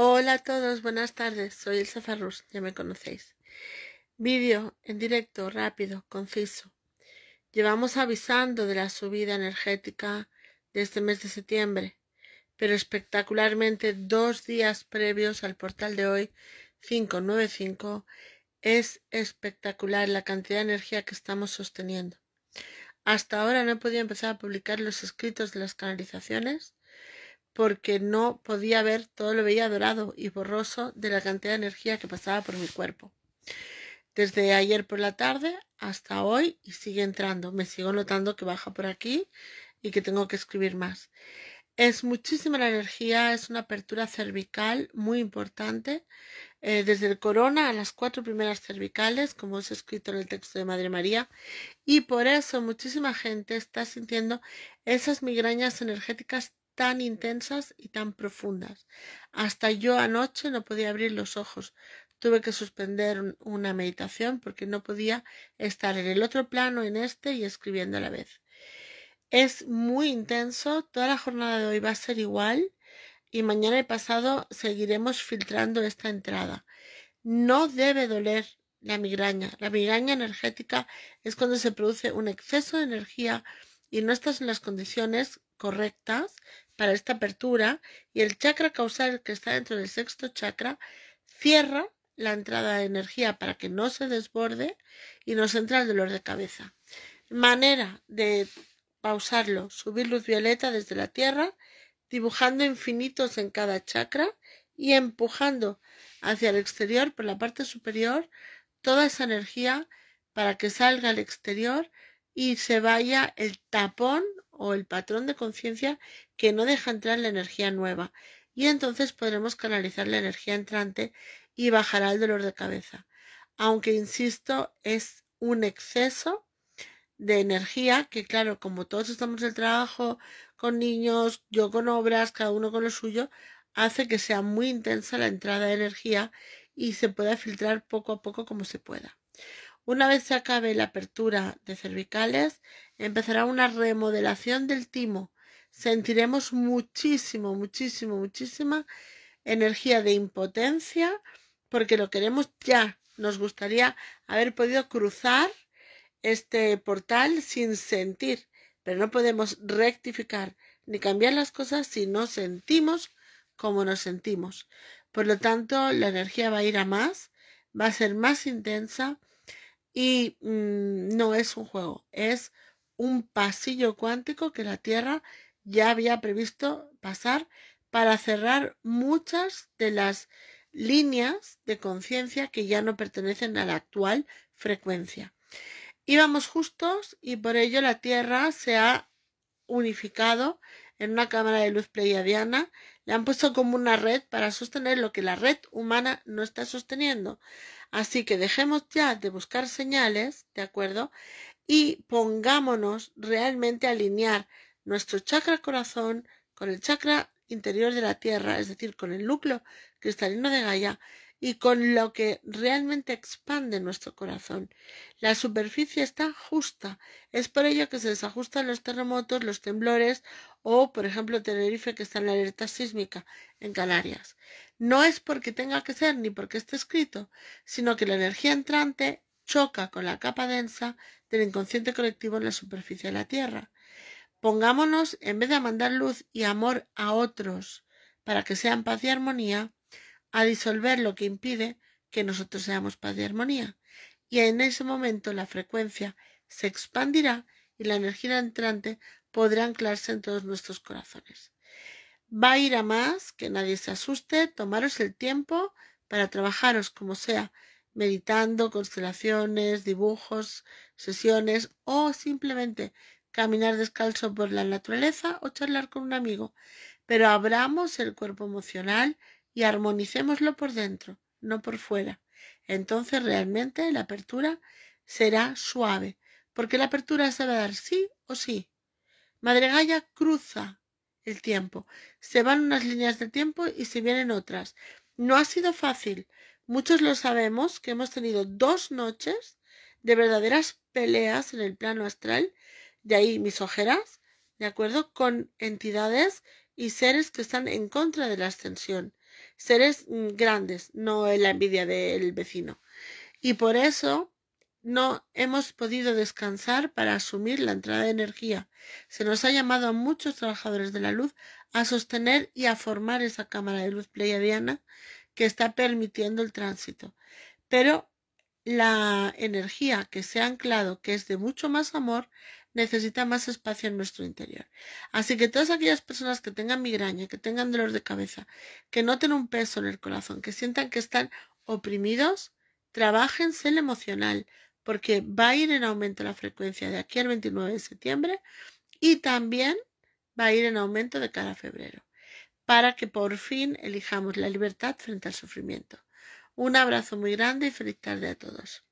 Hola a todos, buenas tardes, soy Elsa Farrús. ya me conocéis. Vídeo en directo, rápido, conciso. Llevamos avisando de la subida energética de este mes de septiembre, pero espectacularmente dos días previos al portal de hoy 595 es espectacular la cantidad de energía que estamos sosteniendo. Hasta ahora no he podido empezar a publicar los escritos de las canalizaciones porque no podía ver, todo lo veía dorado y borroso de la cantidad de energía que pasaba por mi cuerpo. Desde ayer por la tarde hasta hoy y sigue entrando. Me sigo notando que baja por aquí y que tengo que escribir más. Es muchísima la energía, es una apertura cervical muy importante, eh, desde el corona a las cuatro primeras cervicales, como he escrito en el texto de Madre María, y por eso muchísima gente está sintiendo esas migrañas energéticas tan intensas y tan profundas. Hasta yo anoche no podía abrir los ojos. Tuve que suspender una meditación porque no podía estar en el otro plano, en este y escribiendo a la vez. Es muy intenso, toda la jornada de hoy va a ser igual y mañana y pasado seguiremos filtrando esta entrada. No debe doler la migraña. La migraña energética es cuando se produce un exceso de energía y no estás en las condiciones correctas para esta apertura y el chakra causal que está dentro del sexto chakra cierra la entrada de energía para que no se desborde y nos entra el dolor de cabeza. Manera de pausarlo, subir luz violeta desde la tierra, dibujando infinitos en cada chakra y empujando hacia el exterior por la parte superior toda esa energía para que salga al exterior y se vaya el tapón o el patrón de conciencia que no deja entrar la energía nueva y entonces podremos canalizar la energía entrante y bajará el dolor de cabeza. Aunque, insisto, es un exceso de energía que, claro, como todos estamos en el trabajo con niños, yo con obras, cada uno con lo suyo, hace que sea muy intensa la entrada de energía y se pueda filtrar poco a poco como se pueda. Una vez se acabe la apertura de cervicales, empezará una remodelación del timo. Sentiremos muchísimo, muchísimo, muchísima energía de impotencia porque lo queremos ya. Nos gustaría haber podido cruzar este portal sin sentir, pero no podemos rectificar ni cambiar las cosas si no sentimos como nos sentimos. Por lo tanto, la energía va a ir a más, va a ser más intensa y mm, no es un juego, es un pasillo cuántico que la Tierra ya había previsto pasar para cerrar muchas de las líneas de conciencia que ya no pertenecen a la actual frecuencia. Íbamos justos y por ello la Tierra se ha unificado en una cámara de luz pleiadiana le han puesto como una red para sostener lo que la red humana no está sosteniendo. Así que dejemos ya de buscar señales, ¿de acuerdo? Y pongámonos realmente a alinear nuestro chakra corazón con el chakra interior de la Tierra, es decir, con el núcleo cristalino de Gaia, y con lo que realmente expande nuestro corazón. La superficie está justa. Es por ello que se desajustan los terremotos, los temblores o, por ejemplo, Tenerife, que está en la alerta sísmica en Canarias. No es porque tenga que ser ni porque esté escrito, sino que la energía entrante choca con la capa densa del inconsciente colectivo en la superficie de la Tierra. Pongámonos, en vez de mandar luz y amor a otros para que sean paz y armonía, a disolver lo que impide que nosotros seamos paz y armonía. Y en ese momento la frecuencia se expandirá y la energía entrante podrá anclarse en todos nuestros corazones. Va a ir a más, que nadie se asuste, tomaros el tiempo para trabajaros como sea, meditando, constelaciones, dibujos, sesiones o simplemente caminar descalzo por la naturaleza o charlar con un amigo. Pero abramos el cuerpo emocional y armonicémoslo por dentro, no por fuera. Entonces realmente la apertura será suave, porque la apertura se va a dar sí o sí. Madre Gaya cruza el tiempo, se van unas líneas de tiempo y se vienen otras. No ha sido fácil. Muchos lo sabemos que hemos tenido dos noches de verdaderas peleas en el plano astral, de ahí mis ojeras, ¿de acuerdo? Con entidades y seres que están en contra de la ascensión seres mm, grandes, no en la envidia del vecino. Y por eso no hemos podido descansar para asumir la entrada de energía. Se nos ha llamado a muchos trabajadores de la luz a sostener y a formar esa cámara de luz pleiadiana que está permitiendo el tránsito. Pero la energía que se ha anclado, que es de mucho más amor, necesita más espacio en nuestro interior. Así que todas aquellas personas que tengan migraña, que tengan dolor de cabeza, que noten un peso en el corazón, que sientan que están oprimidos, trabajense el emocional, porque va a ir en aumento la frecuencia de aquí al 29 de septiembre y también va a ir en aumento de cara a febrero, para que por fin elijamos la libertad frente al sufrimiento. Un abrazo muy grande y feliz tarde a todos.